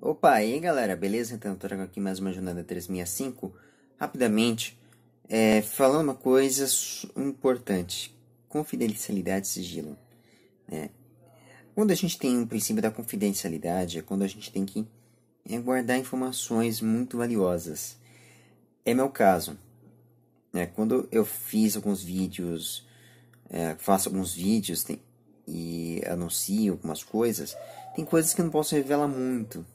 Opa, aí galera, beleza? Então eu trago aqui mais uma jornada 365. Rapidamente, é, falando uma coisa importante: confidencialidade e sigilo. Né? Quando a gente tem um princípio da confidencialidade, é quando a gente tem que é, guardar informações muito valiosas. É meu caso. Né? Quando eu fiz alguns vídeos, é, faço alguns vídeos tem, e anuncio algumas coisas, tem coisas que eu não posso revelar muito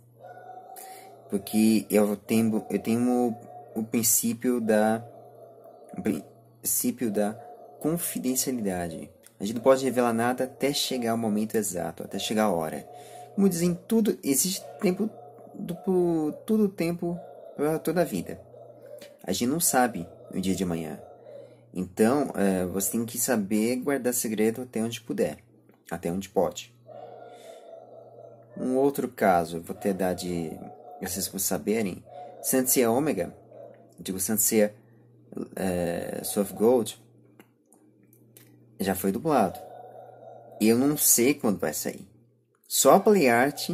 porque eu tenho, eu tenho o, o princípio da o princípio da confidencialidade. A gente não pode revelar nada até chegar o momento exato, até chegar a hora. Como dizem, tudo existe tempo do, todo o tempo para toda a vida. A gente não sabe o dia de amanhã. Então, é, você tem que saber guardar segredo até onde puder, até onde pode. Um outro caso, vou te dar de vocês por saberem, Sensei Omega, é digo Sensei é, é Soft Gold, já foi dublado. Eu não sei quando vai sair. Só a PlayArt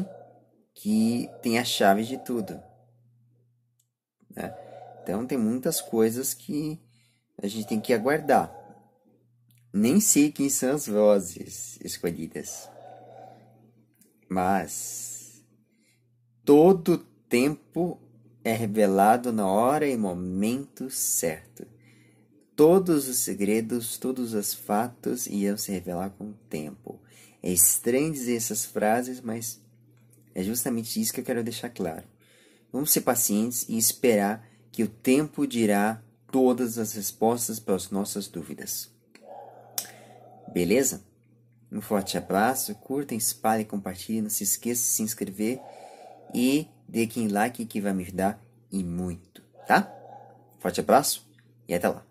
que tem a chave de tudo. Né? Então tem muitas coisas que a gente tem que aguardar. Nem sei quem são as vozes escolhidas. Mas todo tempo é revelado na hora e momento certo. Todos os segredos, todos os fatos iam se revelar com o tempo. É estranho dizer essas frases, mas é justamente isso que eu quero deixar claro. Vamos ser pacientes e esperar que o tempo dirá todas as respostas para as nossas dúvidas. Beleza? Um forte abraço, curta, espalhe, compartilhe, não se esqueça de se inscrever e Deem like que vai me ajudar e muito, tá? Forte abraço e até lá.